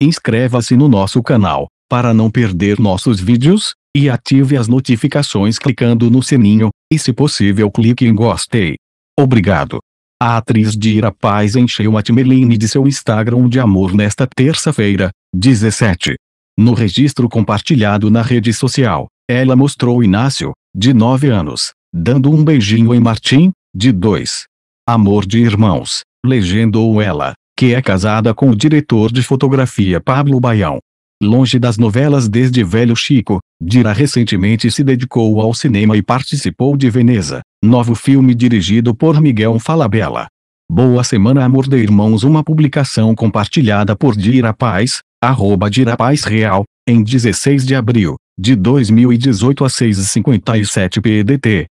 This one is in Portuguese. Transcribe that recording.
Inscreva-se no nosso canal, para não perder nossos vídeos, e ative as notificações clicando no sininho, e se possível clique em gostei. Obrigado. A atriz Dira Paz encheu a timeline de seu Instagram de amor nesta terça-feira, 17. No registro compartilhado na rede social, ela mostrou Inácio, de 9 anos, dando um beijinho em Martim, de 2. Amor de irmãos, legendou ela que é casada com o diretor de fotografia Pablo Baião. Longe das novelas desde velho Chico, Dira recentemente se dedicou ao cinema e participou de Veneza, novo filme dirigido por Miguel Falabella. Boa Semana Amor de Irmãos Uma publicação compartilhada por Dira Paz, arroba Dira Paz Real, em 16 de abril, de 2018 a 6h57 PDT.